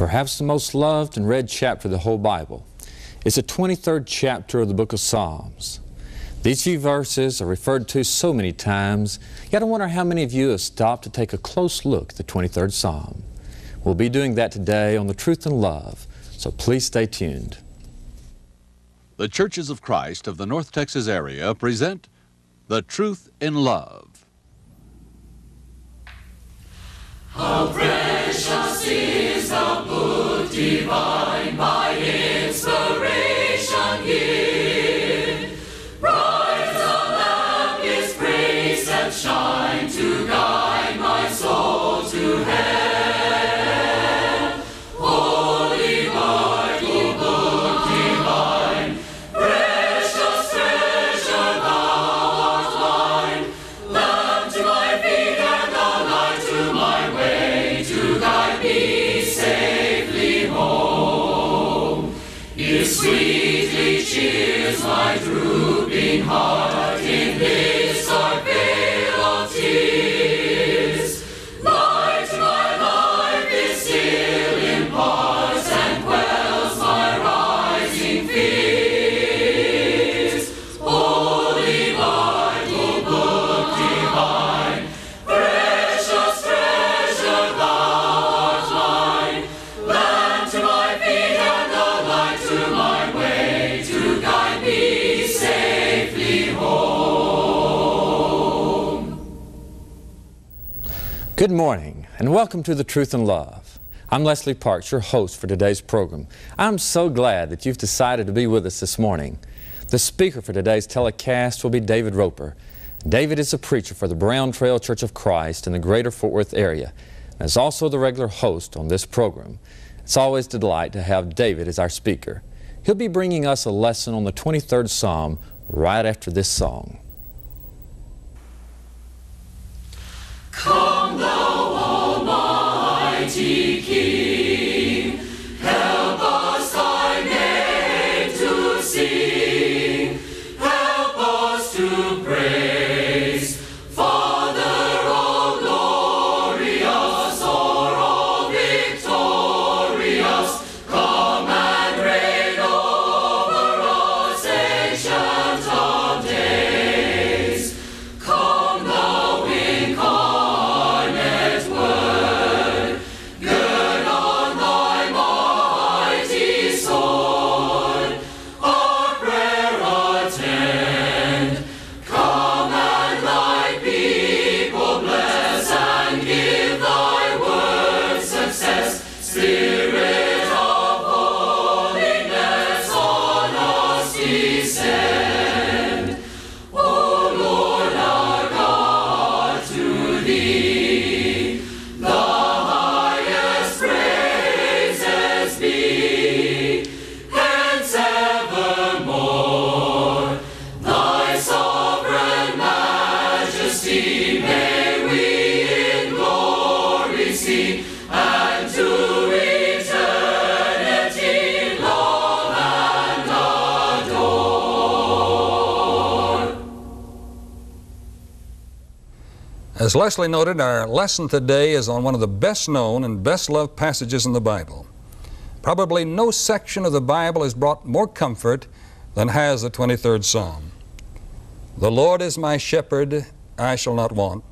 perhaps the most loved and read chapter of the whole Bible. It's the 23rd chapter of the book of Psalms. These few verses are referred to so many times, yet I wonder how many of you have stopped to take a close look at the 23rd Psalm. We'll be doing that today on The Truth and Love, so please stay tuned. The Churches of Christ of the North Texas area present The Truth in Love. Oh, precious is the good divine by him. heart. Good morning, and welcome to The Truth and Love. I'm Leslie Parks, your host for today's program. I'm so glad that you've decided to be with us this morning. The speaker for today's telecast will be David Roper. David is a preacher for the Brown Trail Church of Christ in the greater Fort Worth area and is also the regular host on this program. It's always a delight to have David as our speaker. He'll be bringing us a lesson on the 23rd Psalm right after this song. Come mighty King. As Leslie noted, our lesson today is on one of the best known and best loved passages in the Bible. Probably no section of the Bible has brought more comfort than has the 23rd Psalm. The Lord is my shepherd, I shall not want.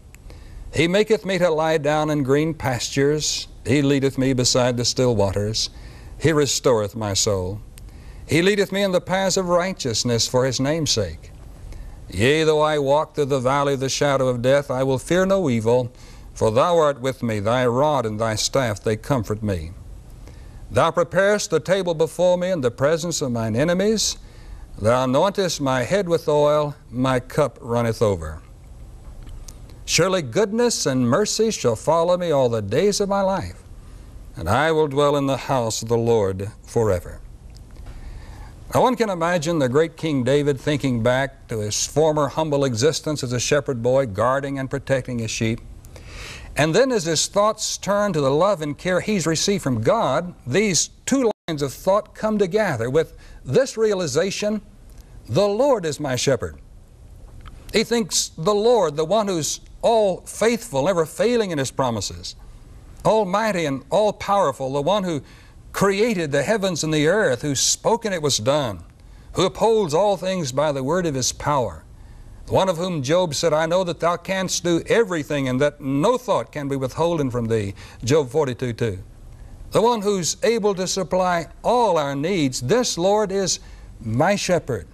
He maketh me to lie down in green pastures. He leadeth me beside the still waters. He restoreth my soul. He leadeth me in the paths of righteousness for his name's sake. Yea, though I walk through the valley of the shadow of death, I will fear no evil, for thou art with me, thy rod and thy staff, they comfort me. Thou preparest the table before me in the presence of mine enemies. Thou anointest my head with oil, my cup runneth over. Surely goodness and mercy shall follow me all the days of my life, and I will dwell in the house of the Lord forever. Now, one can imagine the great King David thinking back to his former humble existence as a shepherd boy, guarding and protecting his sheep. And then, as his thoughts turn to the love and care he's received from God, these two lines of thought come together with this realization the Lord is my shepherd. He thinks the Lord, the one who's all faithful, never failing in his promises, almighty and all powerful, the one who created the heavens and the earth, who spoke and it was done, who upholds all things by the word of his power, the one of whom Job said, I know that thou canst do everything and that no thought can be withholden from thee. Job 42 2. The one who's able to supply all our needs, this Lord is my shepherd,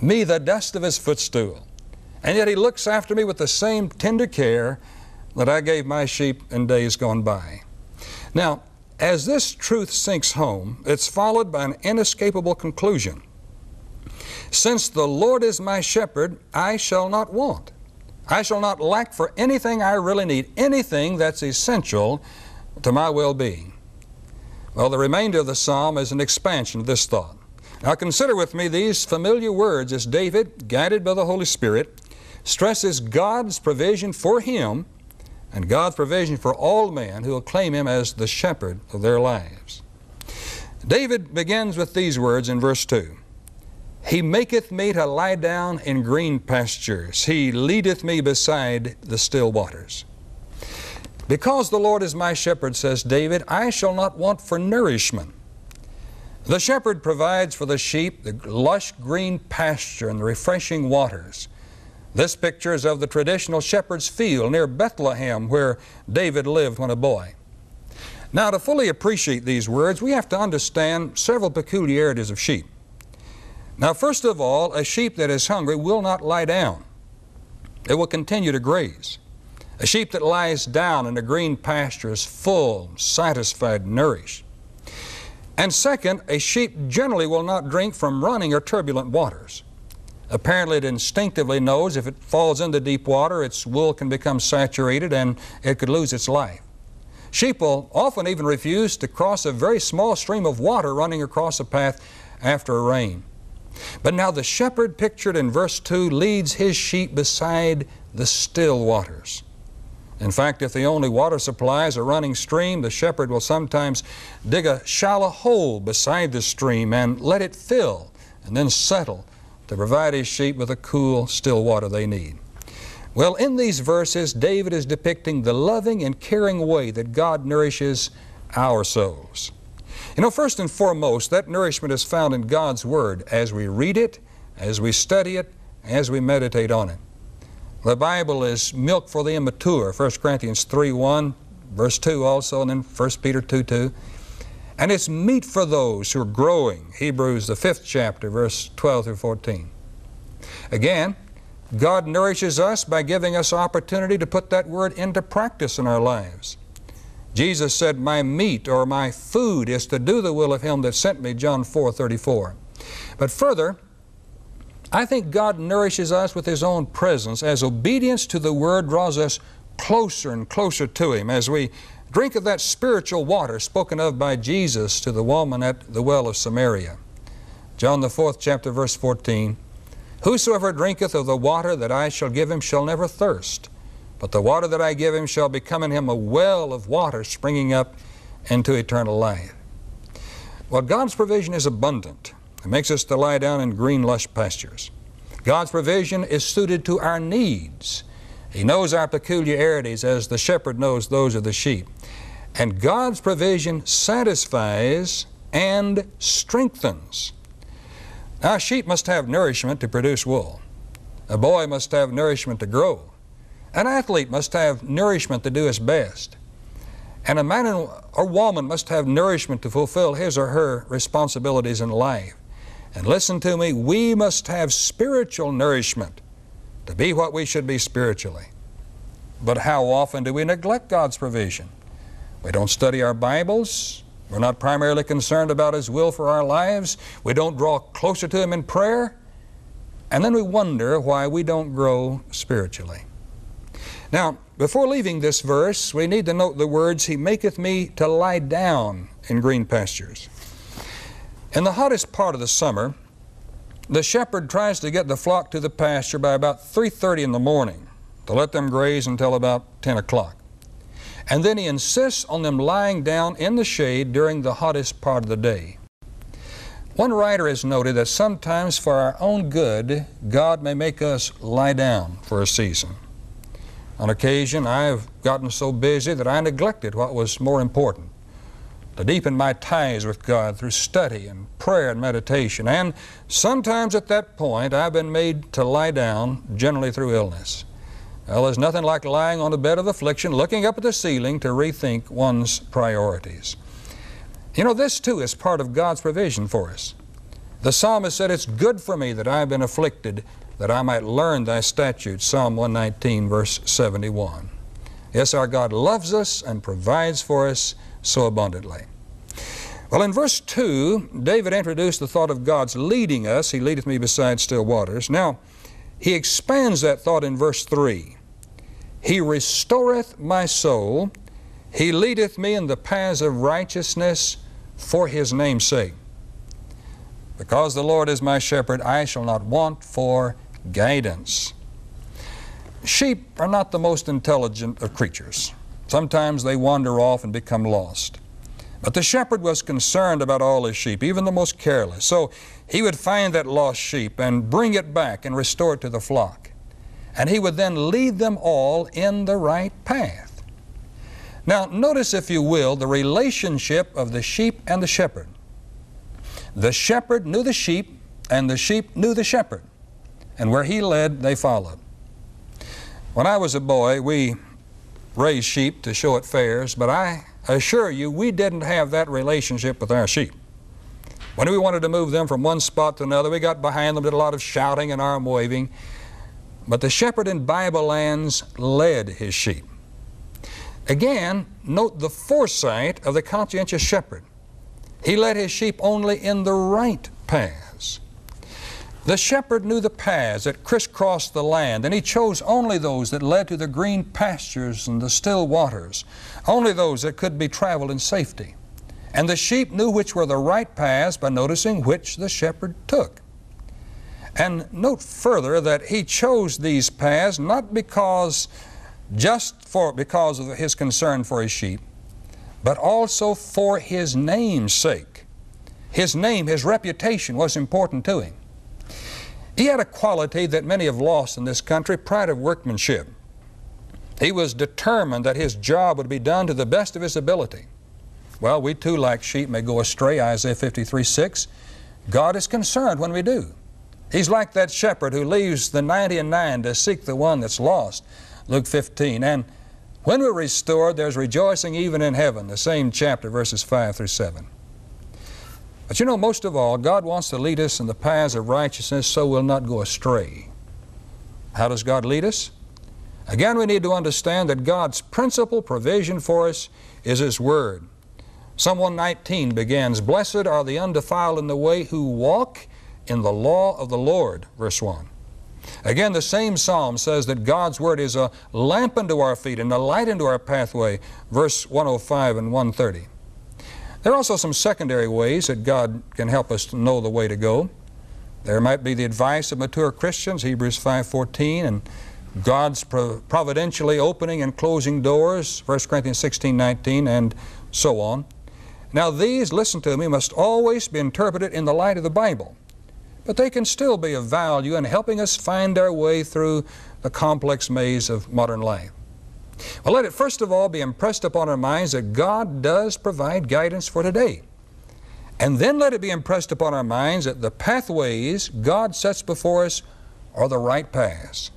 me the dust of his footstool. And yet he looks after me with the same tender care that I gave my sheep in days gone by. Now, as this truth sinks home, it's followed by an inescapable conclusion. Since the Lord is my shepherd, I shall not want. I shall not lack for anything I really need, anything that's essential to my well being. Well, the remainder of the psalm is an expansion of this thought. Now consider with me these familiar words as David, guided by the Holy Spirit, stresses God's provision for him and God's provision for all men who will claim him as the shepherd of their lives. David begins with these words in verse 2. He maketh me to lie down in green pastures. He leadeth me beside the still waters. Because the Lord is my shepherd, says David, I shall not want for nourishment. The shepherd provides for the sheep the lush green pasture and the refreshing waters. This picture is of the traditional shepherd's field near Bethlehem where David lived when a boy. Now, to fully appreciate these words, we have to understand several peculiarities of sheep. Now, first of all, a sheep that is hungry will not lie down. It will continue to graze. A sheep that lies down in a green pasture is full, satisfied, nourished. And second, a sheep generally will not drink from running or turbulent waters. Apparently it instinctively knows if it falls into deep water, its wool can become saturated and it could lose its life. Sheep will often even refuse to cross a very small stream of water running across a path after a rain. But now the shepherd pictured in verse 2 leads his sheep beside the still waters. In fact, if the only water supply is a running stream, the shepherd will sometimes dig a shallow hole beside the stream and let it fill and then settle to provide his sheep with the cool, still water they need. Well, in these verses, David is depicting the loving and caring way that God nourishes our souls. You know, first and foremost, that nourishment is found in God's Word as we read it, as we study it, as we meditate on it. The Bible is milk for the immature, 1 Corinthians 3 1, verse 2 also, and then 1 Peter 2 2. And it's meat for those who are growing. Hebrews, the fifth chapter, verse 12 through 14. Again, God nourishes us by giving us opportunity to put that word into practice in our lives. Jesus said, My meat or my food is to do the will of Him that sent me, John 4 34. But further, I think God nourishes us with His own presence as obedience to the Word draws us closer and closer to Him as we Drink of that spiritual water spoken of by Jesus to the woman at the well of Samaria. John the fourth chapter, verse 14. Whosoever drinketh of the water that I shall give him shall never thirst, but the water that I give him shall become in him a well of water springing up into eternal life. Well, God's provision is abundant. It makes us to lie down in green, lush pastures. God's provision is suited to our needs. He knows our peculiarities as the shepherd knows those of the sheep. And God's provision satisfies and strengthens. Now, a sheep must have nourishment to produce wool. A boy must have nourishment to grow. An athlete must have nourishment to do his best. And a man or woman must have nourishment to fulfill his or her responsibilities in life. And listen to me, we must have spiritual nourishment to be what we should be spiritually. But how often do we neglect God's provision? We don't study our Bibles. We're not primarily concerned about His will for our lives. We don't draw closer to Him in prayer. And then we wonder why we don't grow spiritually. Now, before leaving this verse, we need to note the words, He maketh me to lie down in green pastures. In the hottest part of the summer, the shepherd tries to get the flock to the pasture by about 3.30 in the morning to let them graze until about 10 o'clock. And then he insists on them lying down in the shade during the hottest part of the day. One writer has noted that sometimes for our own good, God may make us lie down for a season. On occasion, I have gotten so busy that I neglected what was more important to deepen my ties with God through study and prayer and meditation. And sometimes at that point, I've been made to lie down, generally through illness. Well, there's nothing like lying on a bed of affliction, looking up at the ceiling to rethink one's priorities. You know, this too is part of God's provision for us. The psalmist said, It's good for me that I have been afflicted, that I might learn thy statutes. Psalm 119, verse 71. Yes, our God loves us and provides for us so abundantly. Well, in verse 2, David introduced the thought of God's leading us. He leadeth me beside still waters. Now, he expands that thought in verse 3. He restoreth my soul. He leadeth me in the paths of righteousness for His name's sake. Because the Lord is my shepherd, I shall not want for guidance. Sheep are not the most intelligent of creatures. Sometimes they wander off and become lost. But the shepherd was concerned about all his sheep, even the most careless. So he would find that lost sheep and bring it back and restore it to the flock. And he would then lead them all in the right path. Now, notice, if you will, the relationship of the sheep and the shepherd. The shepherd knew the sheep, and the sheep knew the shepherd. And where he led, they followed. When I was a boy, we raised sheep to show at fairs, but I assure you we didn't have that relationship with our sheep. When we wanted to move them from one spot to another, we got behind them, did a lot of shouting and arm waving. But the shepherd in Bible lands led his sheep. Again, note the foresight of the conscientious shepherd. He led his sheep only in the right path. The shepherd knew the paths that crisscrossed the land, and he chose only those that led to the green pastures and the still waters, only those that could be traveled in safety. And the sheep knew which were the right paths by noticing which the shepherd took. And note further that he chose these paths not because just for because of his concern for his sheep, but also for his name's sake. His name, his reputation was important to him. He had a quality that many have lost in this country, pride of workmanship. He was determined that his job would be done to the best of his ability. Well, we too, like sheep, may go astray, Isaiah 53, 6. God is concerned when we do. He's like that shepherd who leaves the 90 and 9 to seek the one that's lost, Luke 15. And when we're restored, there's rejoicing even in heaven, the same chapter, verses 5 through 7. But you know, most of all, God wants to lead us in the paths of righteousness so we'll not go astray. How does God lead us? Again, we need to understand that God's principal provision for us is His Word. Psalm 119 begins, Blessed are the undefiled in the way who walk in the law of the Lord, verse 1. Again, the same psalm says that God's Word is a lamp unto our feet and a light unto our pathway, verse 105 and 130. There are also some secondary ways that God can help us to know the way to go. There might be the advice of mature Christians, Hebrews 5.14, and God's providentially opening and closing doors, 1 Corinthians 16:19, and so on. Now these, listen to me, must always be interpreted in the light of the Bible, but they can still be of value in helping us find our way through the complex maze of modern life. Well, let it first of all be impressed upon our minds that God does provide guidance for today. And then let it be impressed upon our minds that the pathways God sets before us are the right paths.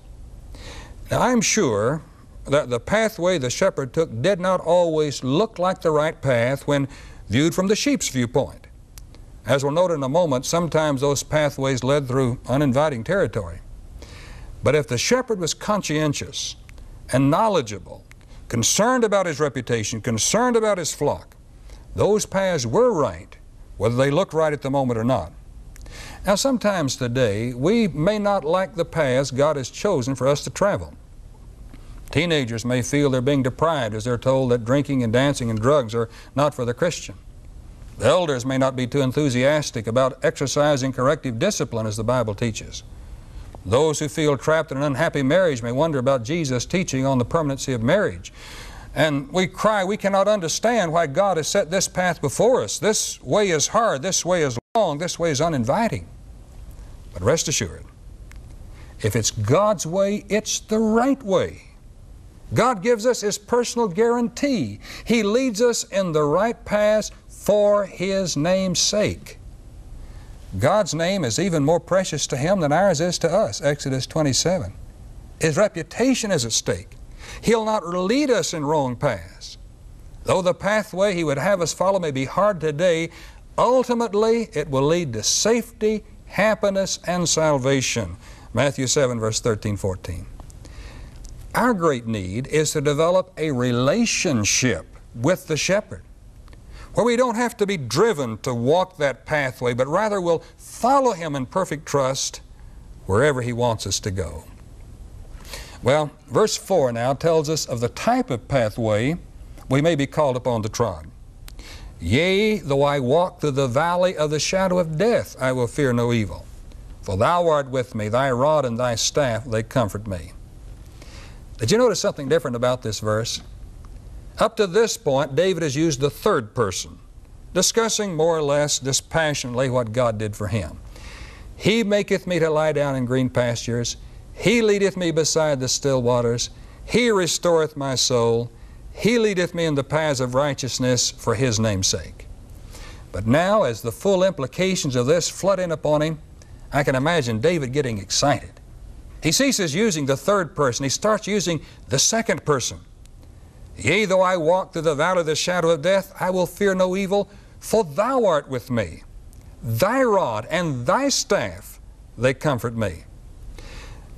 Now, I'm sure that the pathway the shepherd took did not always look like the right path when viewed from the sheep's viewpoint. As we'll note in a moment, sometimes those pathways led through uninviting territory. But if the shepherd was conscientious and knowledgeable, concerned about his reputation, concerned about his flock, those paths were right, whether they looked right at the moment or not. Now, sometimes today, we may not like the paths God has chosen for us to travel. Teenagers may feel they're being deprived as they're told that drinking and dancing and drugs are not for the Christian. The elders may not be too enthusiastic about exercising corrective discipline as the Bible teaches. Those who feel trapped in an unhappy marriage may wonder about Jesus' teaching on the permanency of marriage. And we cry, we cannot understand why God has set this path before us. This way is hard, this way is long, this way is uninviting. But rest assured, if it's God's way, it's the right way. God gives us His personal guarantee. He leads us in the right path for His name's sake. God's name is even more precious to him than ours is to us, Exodus 27. His reputation is at stake. He'll not lead us in wrong paths. Though the pathway he would have us follow may be hard today, ultimately it will lead to safety, happiness, and salvation. Matthew 7, verse 13, 14. Our great need is to develop a relationship with the shepherd where we don't have to be driven to walk that pathway, but rather we will follow Him in perfect trust wherever He wants us to go. Well, verse 4 now tells us of the type of pathway we may be called upon to trod. Yea, though I walk through the valley of the shadow of death, I will fear no evil. For thou art with me, thy rod and thy staff, they comfort me. Did you notice something different about this verse? Up to this point, David has used the third person, discussing more or less dispassionately what God did for him. He maketh me to lie down in green pastures. He leadeth me beside the still waters. He restoreth my soul. He leadeth me in the paths of righteousness for His name's sake. But now, as the full implications of this flood in upon him, I can imagine David getting excited. He ceases using the third person. He starts using the second person. Yea, though I walk through the valley of the shadow of death, I will fear no evil, for thou art with me. Thy rod and thy staff, they comfort me.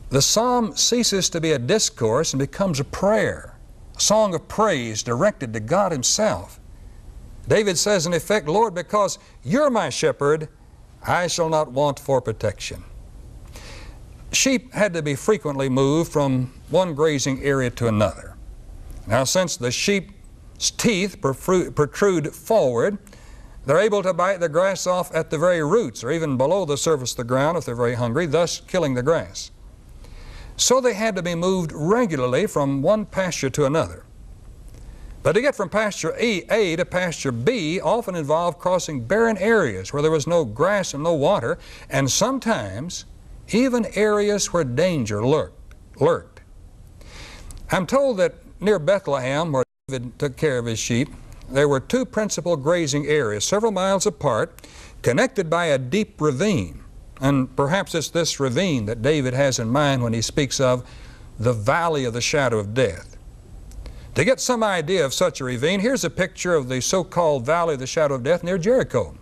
The psalm ceases to be a discourse and becomes a prayer, a song of praise directed to God Himself. David says, in effect, Lord, because you're my shepherd, I shall not want for protection. Sheep had to be frequently moved from one grazing area to another. Now, since the sheep's teeth protrude forward, they're able to bite the grass off at the very roots or even below the surface of the ground if they're very hungry, thus killing the grass. So they had to be moved regularly from one pasture to another. But to get from pasture A, A to pasture B often involved crossing barren areas where there was no grass and no water, and sometimes even areas where danger lurked. lurked. I'm told that near Bethlehem, where David took care of his sheep, there were two principal grazing areas, several miles apart, connected by a deep ravine. And perhaps it's this ravine that David has in mind when he speaks of the valley of the shadow of death. To get some idea of such a ravine, here's a picture of the so-called valley of the shadow of death near Jericho.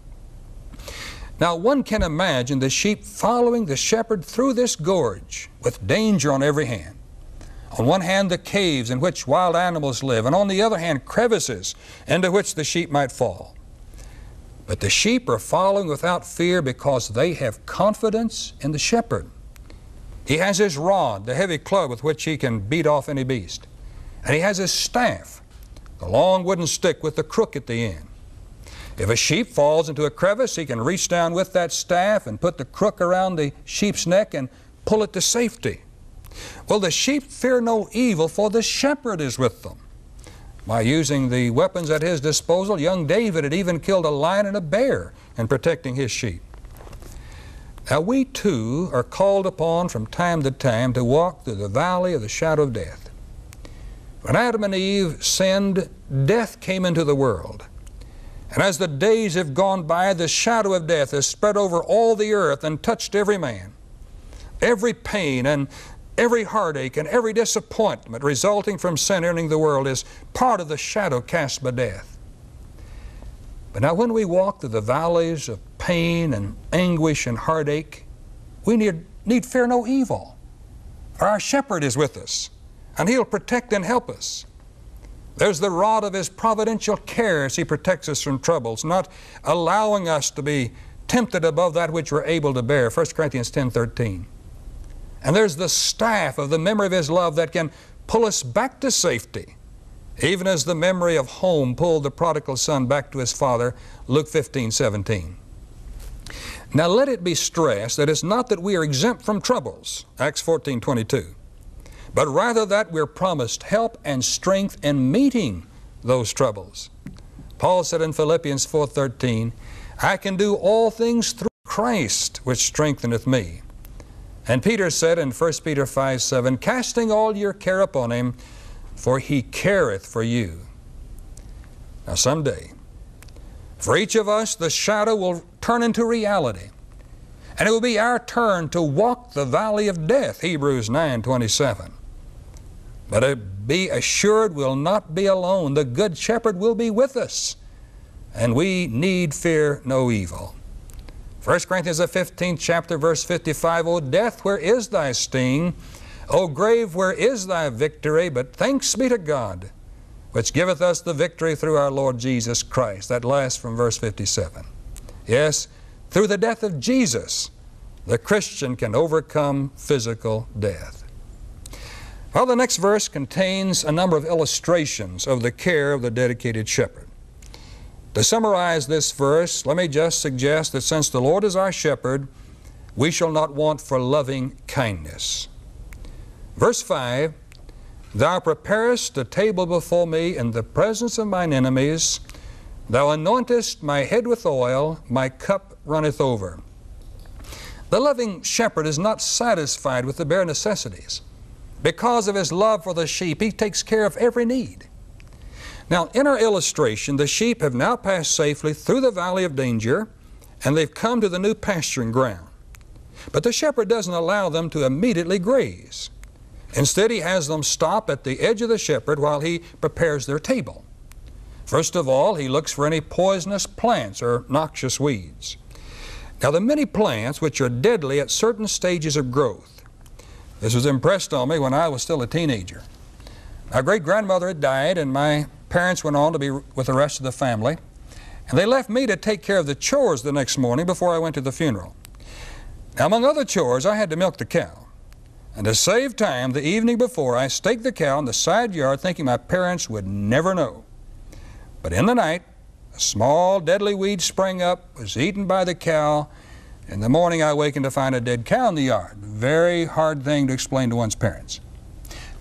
Now one can imagine the sheep following the shepherd through this gorge with danger on every hand. On one hand, the caves in which wild animals live, and on the other hand, crevices into which the sheep might fall. But the sheep are following without fear because they have confidence in the shepherd. He has his rod, the heavy club with which he can beat off any beast. And he has his staff, the long wooden stick with the crook at the end. If a sheep falls into a crevice, he can reach down with that staff and put the crook around the sheep's neck and pull it to safety. Well, the sheep fear no evil, for the shepherd is with them. By using the weapons at his disposal, young David had even killed a lion and a bear in protecting his sheep. Now, we too are called upon from time to time to walk through the valley of the shadow of death. When Adam and Eve sinned, death came into the world. And as the days have gone by, the shadow of death has spread over all the earth and touched every man. Every pain and Every heartache and every disappointment resulting from sin entering the world is part of the shadow cast by death. But now, when we walk through the valleys of pain and anguish and heartache, we need, need fear no evil. For our shepherd is with us, and he'll protect and help us. There's the rod of his providential care as he protects us from troubles, not allowing us to be tempted above that which we're able to bear. 1 Corinthians 10 13. And there's the staff of the memory of His love that can pull us back to safety. Even as the memory of home pulled the prodigal son back to his father, Luke 15, 17. Now let it be stressed that it's not that we are exempt from troubles, Acts 14, 22, but rather that we're promised help and strength in meeting those troubles. Paul said in Philippians 4:13, I can do all things through Christ which strengtheneth me. And Peter said in 1 Peter 5, 7, Casting all your care upon him, for he careth for you. Now someday, for each of us, the shadow will turn into reality. And it will be our turn to walk the valley of death, Hebrews 9, 27. But be assured we'll not be alone. The Good Shepherd will be with us, and we need fear no evil. 1 Corinthians, the 15th chapter, verse 55, O death, where is thy sting? O grave, where is thy victory? But thanks be to God, which giveth us the victory through our Lord Jesus Christ. That last from verse 57. Yes, through the death of Jesus, the Christian can overcome physical death. Well, the next verse contains a number of illustrations of the care of the dedicated shepherd. To summarize this verse, let me just suggest that since the Lord is our shepherd, we shall not want for loving kindness. Verse 5 Thou preparest a table before me in the presence of mine enemies. Thou anointest my head with oil, my cup runneth over. The loving shepherd is not satisfied with the bare necessities. Because of his love for the sheep, he takes care of every need. Now, in our illustration, the sheep have now passed safely through the valley of danger and they've come to the new pasturing ground. But the shepherd doesn't allow them to immediately graze. Instead, he has them stop at the edge of the shepherd while he prepares their table. First of all, he looks for any poisonous plants or noxious weeds. Now, the many plants which are deadly at certain stages of growth. This was impressed on me when I was still a teenager. My great grandmother had died, and my Parents went on to be with the rest of the family, and they left me to take care of the chores the next morning before I went to the funeral. Now, among other chores, I had to milk the cow. And to save time, the evening before, I staked the cow in the side yard thinking my parents would never know. But in the night, a small deadly weed sprang up, was eaten by the cow. In the morning, I wakened to find a dead cow in the yard. Very hard thing to explain to one's parents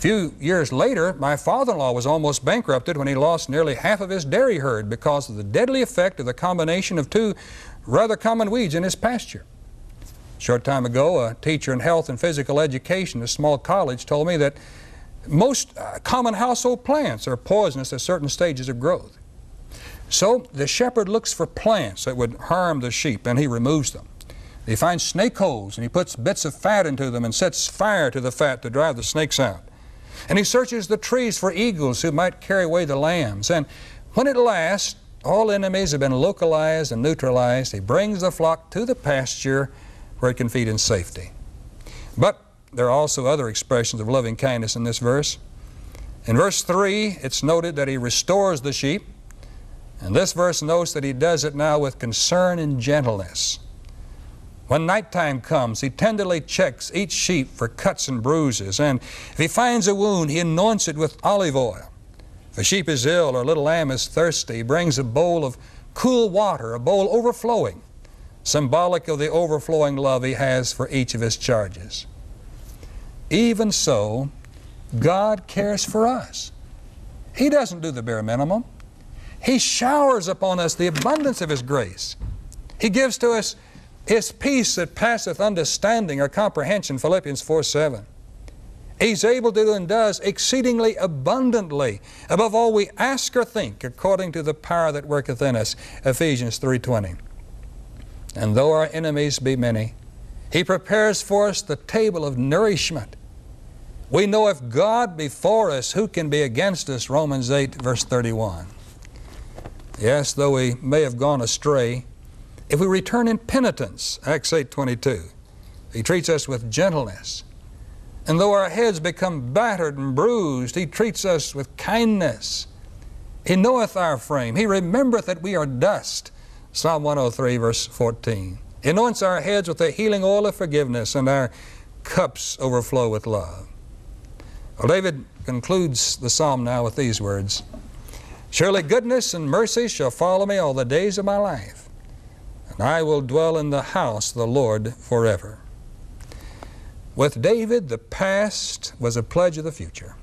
few years later, my father-in-law was almost bankrupted when he lost nearly half of his dairy herd because of the deadly effect of the combination of two rather common weeds in his pasture. A short time ago, a teacher in health and physical education at a small college told me that most uh, common household plants are poisonous at certain stages of growth. So the shepherd looks for plants that would harm the sheep, and he removes them. He finds snake holes, and he puts bits of fat into them and sets fire to the fat to drive the snakes out. And he searches the trees for eagles who might carry away the lambs. And when at last all enemies have been localized and neutralized, he brings the flock to the pasture where it can feed in safety. But there are also other expressions of loving kindness in this verse. In verse 3, it's noted that he restores the sheep. And this verse notes that he does it now with concern and gentleness. When nighttime comes, he tenderly checks each sheep for cuts and bruises, and if he finds a wound, he anoints it with olive oil. If a sheep is ill or a little lamb is thirsty, he brings a bowl of cool water, a bowl overflowing, symbolic of the overflowing love he has for each of his charges. Even so, God cares for us. He doesn't do the bare minimum. He showers upon us the abundance of His grace. He gives to us is peace that passeth understanding or comprehension, Philippians 4 7. He's able to and does exceedingly abundantly above all we ask or think according to the power that worketh in us, Ephesians 3.20. And though our enemies be many, he prepares for us the table of nourishment. We know if God be for us, who can be against us, Romans 8 verse 31. Yes, though we may have gone astray, if we return in penitence, Acts 8:22, he treats us with gentleness. And though our heads become battered and bruised, he treats us with kindness. He knoweth our frame. He remembereth that we are dust. Psalm 103, verse 14. He anoints our heads with the healing oil of forgiveness, and our cups overflow with love. Well, David concludes the psalm now with these words Surely goodness and mercy shall follow me all the days of my life and I will dwell in the house of the Lord forever. With David, the past was a pledge of the future.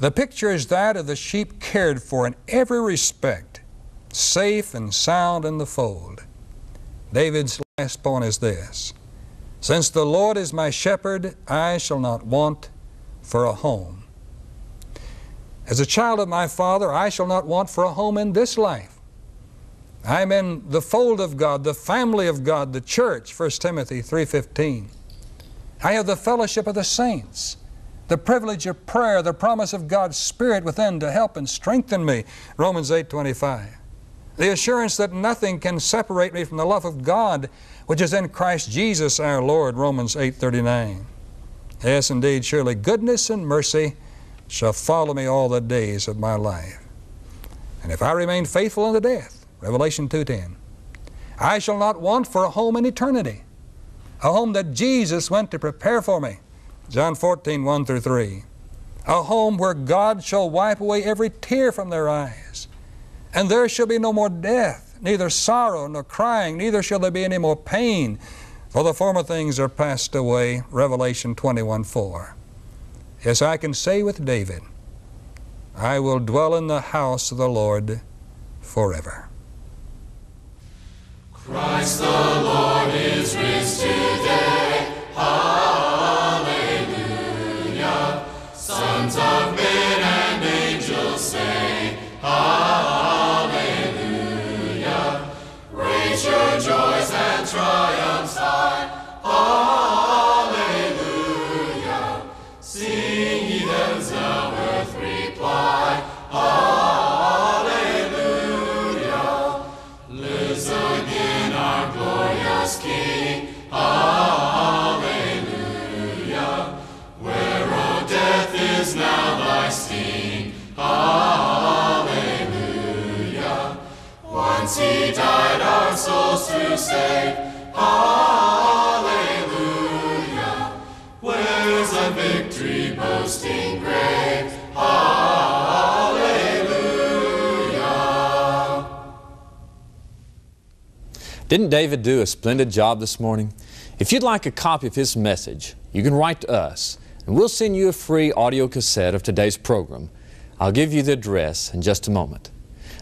The picture is that of the sheep cared for in every respect, safe and sound in the fold. David's last point is this Since the Lord is my shepherd, I shall not want for a home. As a child of my father, I shall not want for a home in this life. I'm in the fold of God, the family of God, the church, 1 Timothy 3.15. I have the fellowship of the saints, the privilege of prayer, the promise of God's Spirit within to help and strengthen me, Romans 8.25. The assurance that nothing can separate me from the love of God, which is in Christ Jesus our Lord, Romans 8.39. Yes, indeed, surely goodness and mercy shall follow me all the days of my life. And if I remain faithful unto death, Revelation 2.10. I shall not want for a home in eternity, a home that Jesus went to prepare for me. John 14:1 through 3. A home where God shall wipe away every tear from their eyes, and there shall be no more death, neither sorrow nor crying, neither shall there be any more pain, for the former things are passed away. Revelation 21:4. Yes, I can say with David, I will dwell in the house of the Lord forever. Christ the Lord is risen. Didn't David do a splendid job this morning? If you'd like a copy of his message, you can write to us, and we'll send you a free audio cassette of today's program. I'll give you the address in just a moment.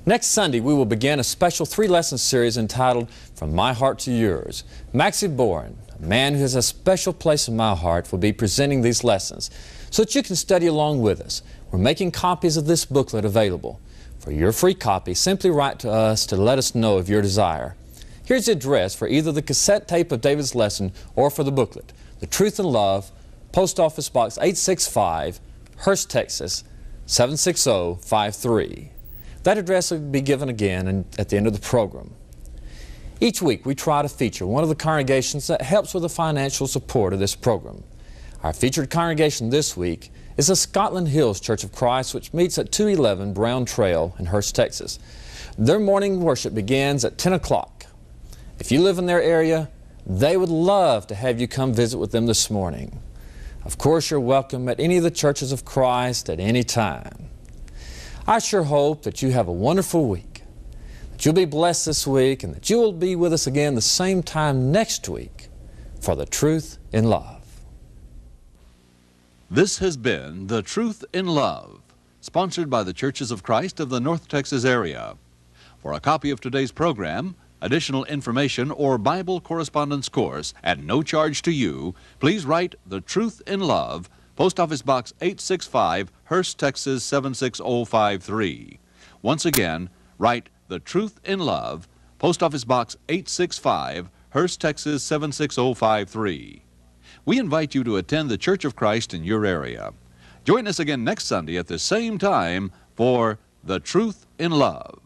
Next Sunday, we will begin a special three-lesson series entitled From My Heart to Yours. Maxie Boren, a man who has a special place in my heart, will be presenting these lessons so that you can study along with us. We're making copies of this booklet available. For your free copy, simply write to us to let us know of your desire. Here's the address for either the cassette tape of David's lesson or for the booklet. The Truth and Love, Post Office Box 865, Hearst, Texas 76053. That address will be given again at the end of the program. Each week we try to feature one of the congregations that helps with the financial support of this program. Our featured congregation this week is the Scotland Hills Church of Christ, which meets at 211 Brown Trail in Hearst, Texas. Their morning worship begins at 10 o'clock. If you live in their area, they would love to have you come visit with them this morning. Of course, you're welcome at any of the churches of Christ at any time. I sure hope that you have a wonderful week, that you'll be blessed this week, and that you will be with us again the same time next week for the truth in love. This has been The Truth in Love, sponsored by the Churches of Christ of the North Texas area. For a copy of today's program, additional information, or Bible correspondence course at no charge to you, please write The Truth in Love, Post Office Box 865, Hearst, Texas 76053. Once again, write The Truth in Love, Post Office Box 865, Hearst, Texas 76053. We invite you to attend the Church of Christ in your area. Join us again next Sunday at the same time for The Truth in Love.